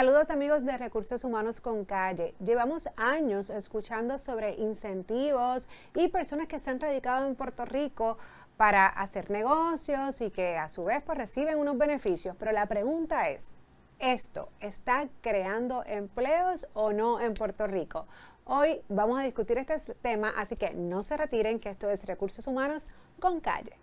Saludos amigos de Recursos Humanos con Calle. Llevamos años escuchando sobre incentivos y personas que se han radicado en Puerto Rico para hacer negocios y que a su vez pues, reciben unos beneficios. Pero la pregunta es, ¿esto está creando empleos o no en Puerto Rico? Hoy vamos a discutir este tema, así que no se retiren que esto es Recursos Humanos con Calle.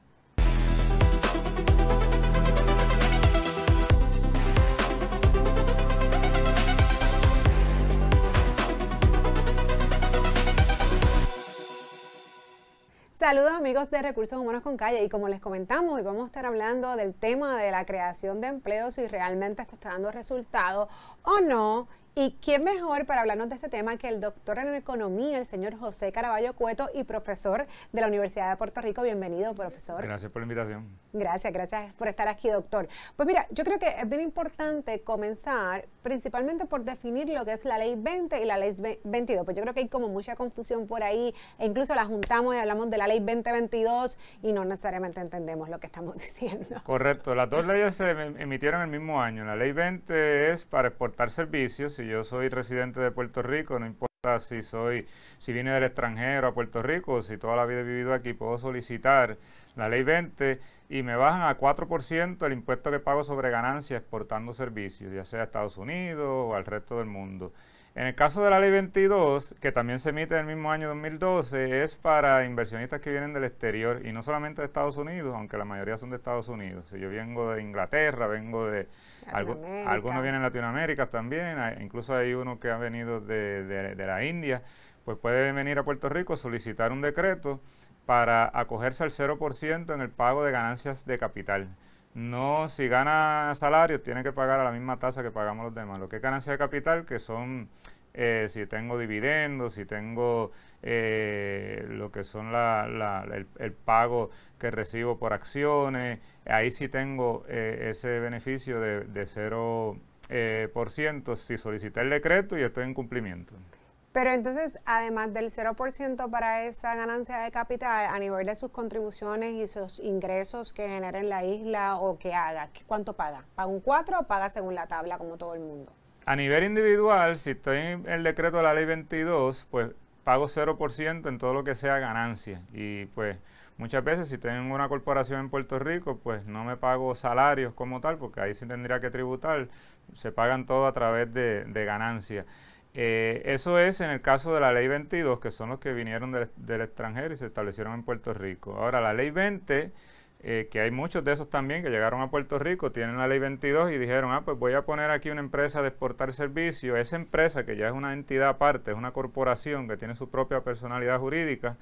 Saludos amigos de Recursos Humanos con Calle y como les comentamos, hoy vamos a estar hablando del tema de la creación de empleos, si realmente esto está dando resultado o no ¿Y quién mejor para hablarnos de este tema que el doctor en economía, el señor José Caraballo Cueto y profesor de la Universidad de Puerto Rico? Bienvenido, profesor. Gracias por la invitación. Gracias, gracias por estar aquí, doctor. Pues mira, yo creo que es bien importante comenzar principalmente por definir lo que es la ley 20 y la ley 22. Pues yo creo que hay como mucha confusión por ahí e incluso la juntamos y hablamos de la ley 2022 y no necesariamente entendemos lo que estamos diciendo. Correcto, las dos leyes se em, emitieron el mismo año. La ley 20 es para exportar servicios y yo soy residente de Puerto Rico, no importa si soy, si vine del extranjero a Puerto Rico, si toda la vida he vivido aquí, puedo solicitar la ley 20 y me bajan a 4% el impuesto que pago sobre ganancias exportando servicios, ya sea a Estados Unidos o al resto del mundo. En el caso de la ley 22, que también se emite en el mismo año 2012, es para inversionistas que vienen del exterior y no solamente de Estados Unidos, aunque la mayoría son de Estados Unidos. Si yo vengo de Inglaterra, vengo de... algunos vienen de Latinoamérica también, incluso hay uno que ha venido de, de, de la India, pues puede venir a Puerto Rico, solicitar un decreto para acogerse al 0% en el pago de ganancias de capital. No, si gana salario, tiene que pagar a la misma tasa que pagamos los demás. Lo que es ganancia de capital, que son eh, si tengo dividendos, si tengo eh, lo que son el, pago que recibo por acciones, ahí sí tengo eh, ese beneficio de, 0%, si solicité el decreto y estoy en cumplimiento. Pero entonces, además del 0% para esa ganancia de capital, a nivel de sus contribuciones y sus ingresos que genera en la isla o que haga, ¿cuánto paga? ¿Paga un 4 o paga según la tabla como todo el mundo? A nivel individual, si estoy en el decreto de la ley 22, pues pago 0% en todo lo que sea ganancia. Y pues muchas veces si tengo una corporación en Puerto Rico, pues no me pago salarios como tal, porque ahí sí tendría que tributar. Se pagan todo a través de, de ganancia. Eh, eso es en el caso de la ley 22, que son los que vinieron del, extranjero y se establecieron en Puerto Rico. Ahora, la ley 20, eh, que hay muchos de esos también que llegaron a Puerto Rico, tienen la ley 22 y dijeron, ah, pues voy a poner aquí una empresa de exportar servicios. Esa empresa, que ya es una entidad aparte, es una corporación que tiene su propia personalidad jurídica,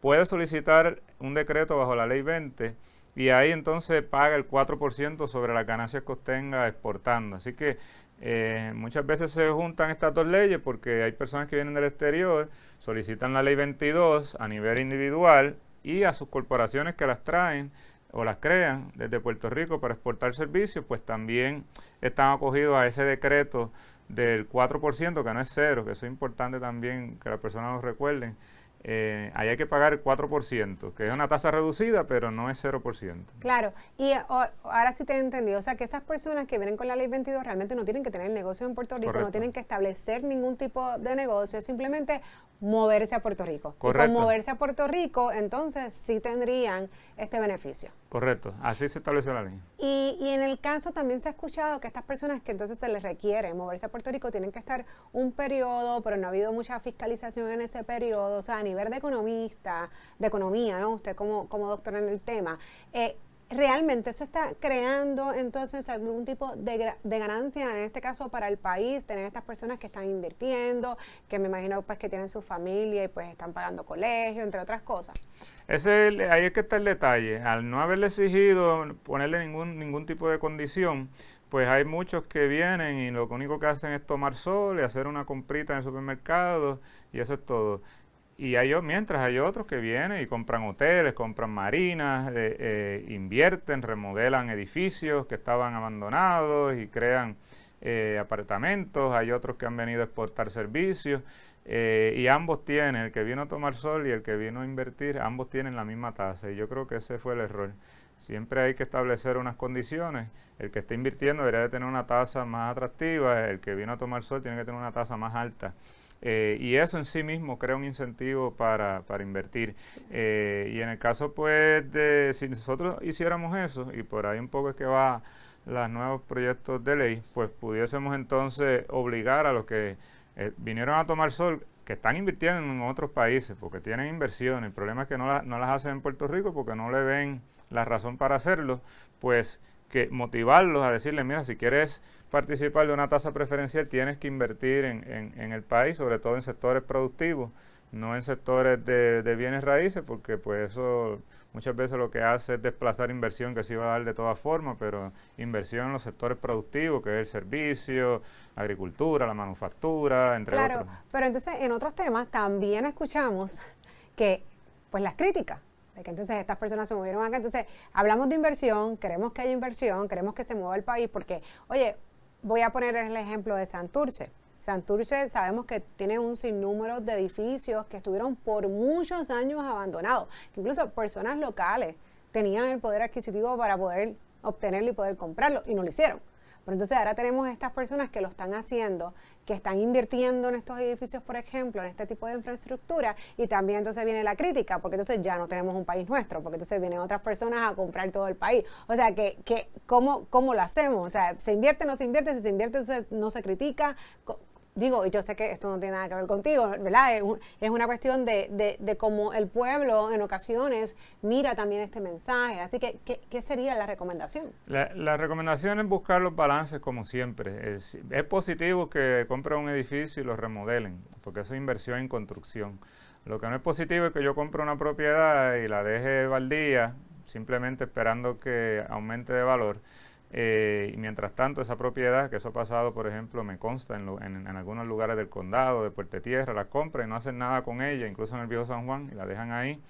puede solicitar un decreto bajo la ley 20 y ahí entonces paga el 4% sobre las ganancias que obtenga exportando. Así que eh, muchas veces se juntan estas dos leyes porque hay personas que vienen del exterior, solicitan la ley 22 a nivel individual y a sus corporaciones que las traen o las crean desde Puerto Rico para exportar servicios, pues también están acogidos a ese decreto del 4%, que no es cero, que eso es importante también que las personas lo recuerden, eh, ahí hay que pagar 4%, que es una tasa reducida, pero no es 0%. Claro, y ahora sí te he entendido, o sea, que esas personas que vienen con la ley 22 realmente no tienen que tener negocio en Puerto Rico, no tienen que establecer ningún tipo de negocio, es simplemente moverse a Puerto Rico. Correcto. moverse a Puerto Rico, entonces sí tendrían este beneficio. Correcto, así se establece la ley. Y, en el caso también se ha escuchado que estas personas que entonces se les requiere moverse a Puerto Rico tienen que estar un periodo, pero no ha habido mucha fiscalización en ese periodo, o sea, a nivel de economista, de economía, ¿no? Usted como, como doctor en el tema, eh, realmente eso está creando entonces algún tipo de, ganancia, en este caso para el país, tener estas personas que están invirtiendo, que me imagino pues que tienen su familia y pues están pagando colegio, entre otras cosas. Ese, ahí es que está el detalle. Al no haberle exigido ponerle ningún, ningún tipo de condición, pues hay muchos que vienen y lo único que hacen es tomar sol y hacer una comprita en el supermercado y eso es todo. Y hay, mientras hay otros que vienen y compran hoteles, compran marinas, eh, eh, invierten, remodelan edificios que estaban abandonados y crean eh, apartamentos. Hay otros que han venido a exportar servicios. y ambos tienen, el que vino a tomar sol y el que vino a invertir, ambos tienen la misma tasa. Y yo creo que ese fue el error. Siempre hay que establecer unas condiciones. El que está invirtiendo debería de tener una tasa más atractiva, el que vino a tomar sol tiene que tener una tasa más alta. Eh, y eso en sí mismo crea un incentivo para, invertir. Eh, y en el caso, pues, de si nosotros hiciéramos eso, y por ahí un poco es que va los nuevos proyectos de ley, pues pudiésemos entonces obligar a los que eh, vinieron a tomar sol, que están invirtiendo en otros países, porque tienen inversiones, el problema es que no, no las hacen en Puerto Rico porque no le ven la razón para hacerlo, pues que motivarlos a decirles, mira, si quieres participar de una tasa preferencial, tienes que invertir en, en, el país, sobre todo en sectores productivos, no en sectores de, de, bienes raíces, porque pues eso muchas veces lo que hace es desplazar inversión que se iba a dar de todas formas, pero inversión en los sectores productivos, que es el servicio, agricultura, la manufactura, entre otros. Claro, pero entonces en otros temas también escuchamos que pues las críticas que entonces estas personas se movieron acá. Entonces, hablamos de inversión, queremos que haya inversión, queremos que se mueva el país, porque, oye, voy a poner el ejemplo de Santurce. Santurce sabemos que tiene un sinnúmero de edificios que estuvieron por muchos años abandonados, que incluso personas locales tenían el poder adquisitivo para poder obtenerlo y poder comprarlo, y no lo hicieron. Pero entonces ahora tenemos estas personas que lo están haciendo, que están invirtiendo en estos edificios, por ejemplo, en este tipo de infraestructura, y también entonces viene la crítica, porque entonces ya no tenemos un país nuestro, porque entonces vienen otras personas a comprar todo el país. O sea, que, que ¿cómo, ¿cómo lo hacemos? O sea, ¿se invierte, o no se invierte? Si se invierte, entonces no se critica digo, yo sé que esto no tiene nada que ver contigo, ¿verdad? Es, una cuestión de, de, cómo el pueblo en ocasiones mira también este mensaje. Así que, ¿qué, sería la recomendación? La, recomendación es buscar los balances como siempre. Es, positivo que compre un edificio y lo remodelen, porque eso es inversión en construcción. Lo que no es positivo es que yo compre una propiedad y la deje baldía, simplemente esperando que aumente de valor. Eh, y mientras tanto, esa propiedad, que eso ha pasado, por ejemplo, me consta en, algunos lugares del condado, de Puerto Tierra, la compran y no hacen nada con ella, incluso en el viejo San Juan, y la dejan ahí.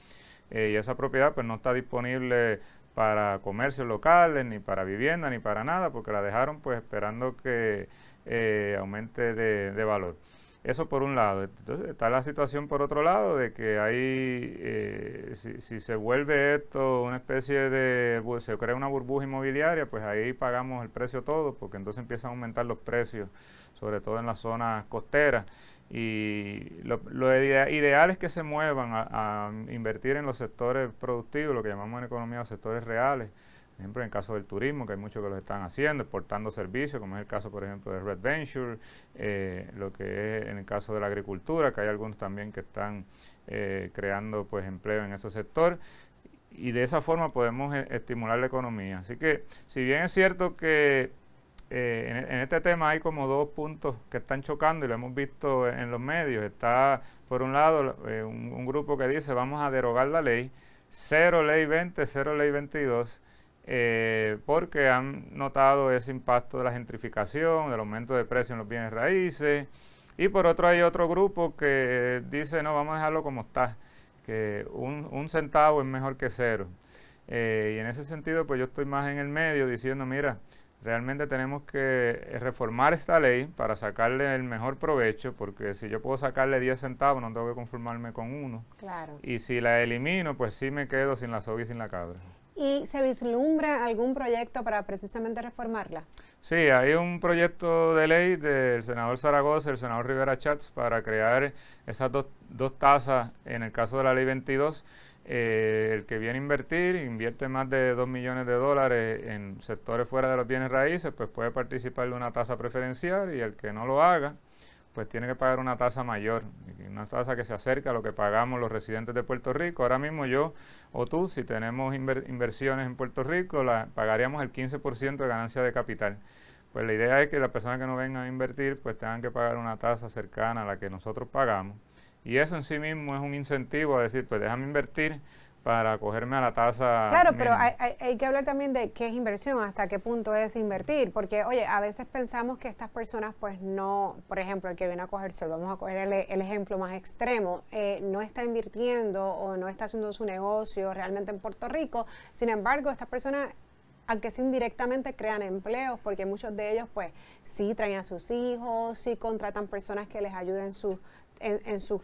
Eh, y esa propiedad pues no está disponible para comercios locales, ni para vivienda, ni para nada, porque la dejaron pues esperando que eh, aumente de valor. Eso por un lado. Entonces está la situación por otro lado de que ahí, eh, si, se vuelve esto una especie de, se crea una burbuja inmobiliaria, pues ahí pagamos el precio todo, porque entonces empiezan a aumentar los precios, sobre todo en las zonas costeras. Y lo, ideal es que se muevan a, a invertir en los sectores productivos, lo que llamamos en economía los sectores reales por ejemplo, en el caso del turismo, que hay muchos que lo están haciendo, exportando servicios, como es el caso, por ejemplo, de Red Venture, eh, lo que es en el caso de la agricultura, que hay algunos también que están eh, creando pues empleo en ese sector. Y de esa forma podemos eh, estimular la economía. Así que, si bien es cierto que en, este tema hay como dos puntos que están chocando y lo hemos visto en, los medios. Está, por un lado, un, un grupo que dice vamos a derogar la ley, cero ley 20, cero ley 22 eh, porque han notado ese impacto de la gentrificación, del aumento de precios en los bienes raíces. Y por otro hay otro grupo que dice, no, vamos a dejarlo como está, que un, centavo es mejor que cero. Eh, y en ese sentido, pues yo estoy más en el medio diciendo, mira, realmente tenemos que reformar esta ley para sacarle el mejor provecho, porque si yo puedo sacarle 10 centavos, no tengo que conformarme con uno. Claro. Y si la elimino, pues sí me quedo sin la soga y sin la cabra. ¿Y se vislumbra algún proyecto para precisamente reformarla? Sí, hay un proyecto de ley del senador Zaragoza, y el senador Rivera Chats, para crear esas dos, tasas en el caso de la ley 22. Eh, el que viene a invertir, invierte más de 2 millones de dólares en sectores fuera de los bienes raíces, pues puede participar de una tasa preferencial y el que no lo haga, pues tiene que pagar una tasa mayor, una tasa que se acerca a lo que pagamos los residentes de Puerto Rico. Ahora mismo yo o tú, si tenemos inversiones en Puerto Rico, la, pagaríamos el 15% de ganancia de capital. Pues la idea es que las personas que no vengan a invertir, pues tengan que pagar una tasa cercana a la que nosotros pagamos. Y eso en sí mismo es un incentivo a decir, pues déjame invertir, para cogerme a la tasa. Claro, pero hay, que hablar también de qué es inversión, hasta qué punto es invertir, porque oye, a veces pensamos que estas personas pues no, por ejemplo, el que viene a coger sol, vamos a coger el, ejemplo más extremo, eh, no está invirtiendo o no está haciendo su negocio realmente en Puerto Rico, sin embargo, estas personas aunque sí indirectamente crean empleos, porque muchos de ellos pues sí traen a sus hijos, sí contratan personas que les ayuden sus en, sus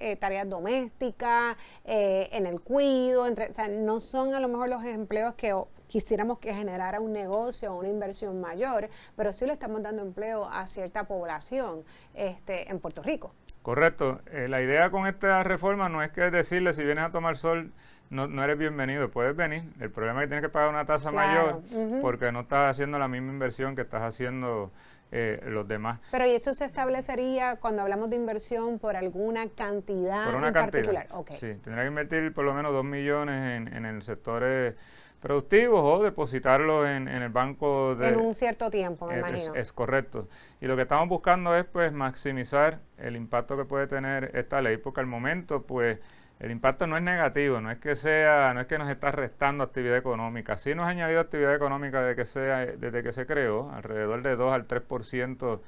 eh, tareas domésticas, eh, en el cuido, entre, no son a lo mejor los empleos que quisiéramos que generara un negocio o una inversión mayor, pero sí le estamos dando empleo a cierta población este, en Puerto Rico. Correcto. Eh, la idea con esta reforma no es que decirle si vienes a tomar sol no, no eres bienvenido, puedes venir. El problema es que tienes que pagar una tasa mayor porque no estás haciendo la misma inversión que estás haciendo eh, los demás. Pero ¿y eso se establecería cuando hablamos de inversión por alguna cantidad por una cantidad, particular? Sí, tendría que invertir por lo menos dos millones en, en el sector eh, productivo o depositarlo en, el banco de... En un cierto tiempo, me eh, imagino. Es, correcto. Y lo que estamos buscando es pues maximizar el impacto que puede tener esta ley, porque al momento pues el impacto no es negativo, no es que sea, no es que nos está restando actividad económica. Sí nos ha añadido actividad económica desde que, desde que se creó, alrededor de 2 al 3%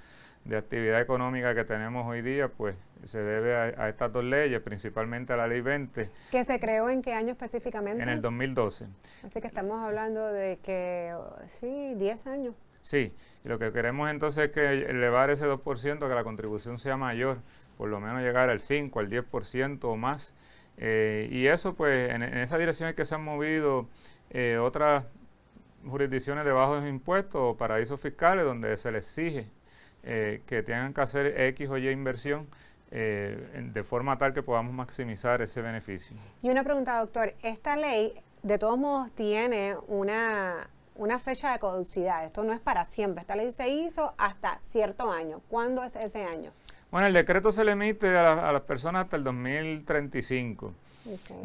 de actividad económica que tenemos hoy día, pues se debe a, estas dos leyes, principalmente a la ley 20. ¿Que se creó en qué año específicamente? En el 2012. Así que estamos hablando de que, sí, 10 años. Sí, lo que queremos entonces es que elevar ese 2%, que la contribución sea mayor, por lo menos llegar al 5, al 10% o más. Eh, y eso, pues, en, esa dirección es que se han movido eh, otras jurisdicciones de bajos impuestos o paraísos fiscales donde se les exige eh, que tengan que hacer X o Y inversión de forma tal que podamos maximizar ese beneficio. Y una pregunta, doctor. Esta ley, de todos modos, tiene una, una fecha de caducidad. Esto no es para siempre. Esta ley se hizo hasta cierto año. ¿Cuándo es ese año? Bueno, el decreto se le emite a, las personas hasta el 2035.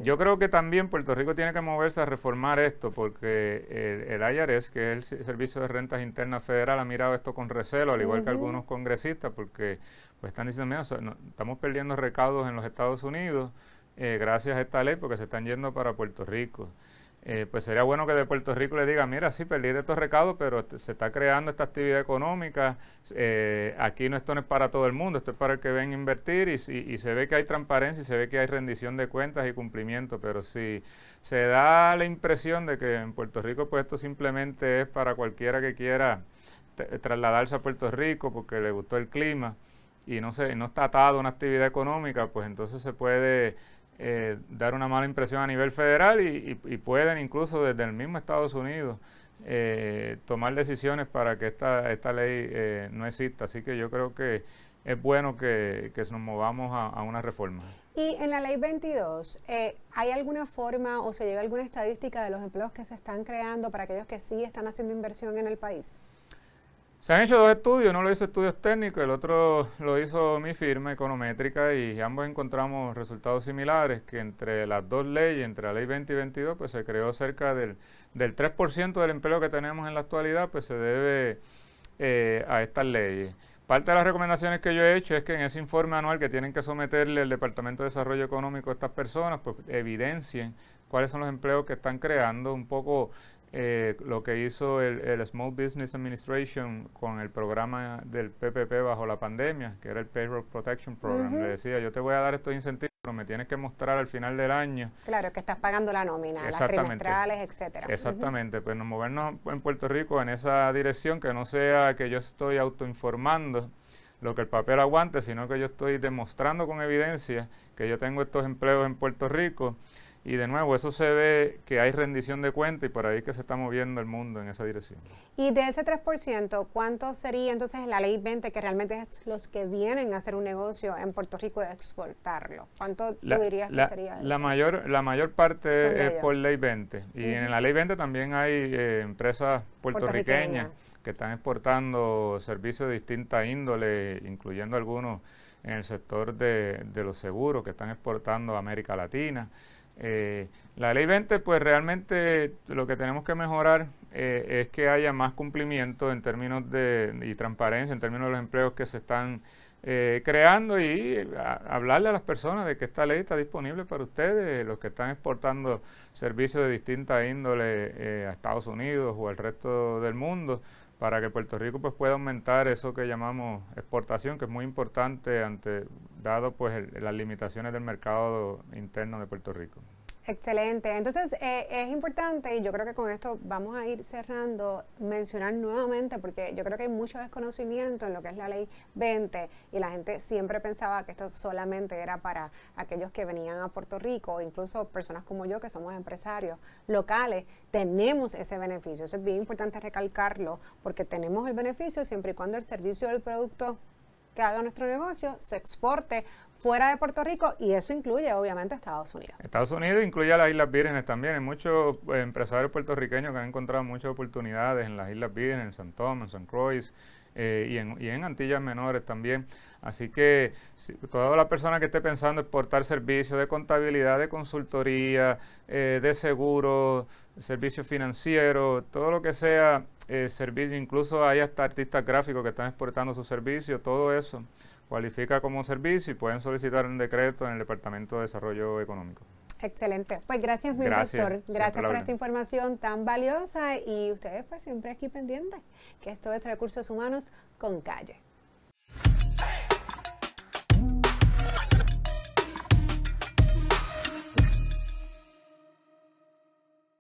Yo creo que también Puerto Rico tiene que moverse a reformar esto, porque eh, el, IRS, que es el Servicio de Rentas Internas Federal, ha mirado esto con recelo, al igual que algunos congresistas, porque pues, están diciendo, mira, estamos perdiendo recaudos en los Estados Unidos eh, gracias a esta ley, porque se están yendo para Puerto Rico. Eh, pues sería bueno que de Puerto Rico le diga, mira, sí, perdí de estos recados, pero se está creando esta actividad económica, eh, aquí no, esto no es para todo el mundo, esto es para el que ven invertir y, si se ve que hay transparencia y se ve que hay rendición de cuentas y cumplimiento, pero si se da la impresión de que en Puerto Rico pues esto simplemente es para cualquiera que quiera trasladarse a Puerto Rico porque le gustó el clima y no, no está atado a una actividad económica, pues entonces se puede eh, dar una mala impresión a nivel federal y, pueden incluso desde el mismo Estados Unidos eh, tomar decisiones para que esta, esta ley eh, no exista. Así que yo creo que es bueno que, nos movamos a, a, una reforma. Y en la ley 22, ¿hay alguna forma o se lleva alguna estadística de los empleos que se están creando para aquellos que sí están haciendo inversión en el país? Se han hecho dos estudios, uno lo hizo estudios técnicos, el otro lo hizo mi firma econométrica y ambos encontramos resultados similares, que entre las dos leyes, entre la ley 20 y 22, pues se creó cerca del, 3% del empleo que tenemos en la actualidad, pues se debe eh, a estas leyes. Parte de las recomendaciones que yo he hecho es que en ese informe anual que tienen que someterle el Departamento de Desarrollo Económico a estas personas, pues evidencien cuáles son los empleos que están creando, un poco eh, lo que hizo el, Small Business Administration con el programa del PPP bajo la pandemia, que era el Payroll Protection Program. Le decía, yo te voy a dar estos incentivos, pero me tienes que mostrar al final del año. Claro, que estás pagando la nómina, las trimestrales, etcétera. Exactamente, pues nos movernos en Puerto Rico en esa dirección, que no sea que yo estoy autoinformando lo que el papel aguante, sino que yo estoy demostrando con evidencia que yo tengo estos empleos en Puerto Rico y de nuevo, eso se ve que hay rendición de cuenta y por ahí que se está moviendo el mundo en esa dirección. Y de ese 3%, ¿cuánto sería entonces la ley 20 que realmente es los que vienen a hacer un negocio en Puerto Rico a exportarlo? ¿Cuánto tú dirías que sería eso? La mayor, la mayor parte es por ley 20. Y en la ley 20 también hay eh, empresas puertorriqueñas que están exportando servicios de distinta índole, incluyendo algunos en el sector de los seguros que están exportando a América Latina. Eh, la ley 20, pues realmente lo que tenemos que mejorar eh, es que haya más cumplimiento en términos de y transparencia, en términos de los empleos que se están eh, creando y eh, hablarle a las personas de que esta ley está disponible para ustedes, los que están exportando servicios de distinta índole a Estados Unidos o al resto del mundo para que Puerto Rico pues pueda aumentar eso que llamamos exportación, que es muy importante ante dado pues las limitaciones del mercado interno de Puerto Rico. Excelente. Entonces, eh, es importante, y yo creo que con esto vamos a ir cerrando, mencionar nuevamente, porque yo creo que hay mucho desconocimiento en lo que es la ley 20, y la gente siempre pensaba que esto solamente era para aquellos que venían a Puerto Rico, incluso personas como yo, que somos empresarios locales, tenemos ese beneficio. Eso es bien importante recalcarlo, porque tenemos el beneficio siempre y cuando el servicio del producto que haga nuestro negocio se exporte fuera de Puerto Rico y eso incluye obviamente Estados Unidos. Estados Unidos incluye a las Islas Vírgenes también. Hay muchos eh, empresarios puertorriqueños que han encontrado muchas oportunidades en las Islas Vírgenes, en San Thomas, en San Croix, eh, y, en, y, en, Antillas Menores también. Así que toda la persona que esté pensando exportar servicios de contabilidad, de consultoría, eh, de seguro, servicios financieros, todo lo que sea eh, servicio, incluso hay hasta artistas gráficos que están exportando su servicio todo eso cualifica como servicio y pueden solicitar un decreto en el Departamento de Desarrollo Económico. Excelente. Pues gracias, mi doctor. Gracias por esta información tan valiosa y ustedes pues siempre aquí pendientes, que esto es Recursos Humanos con Calle.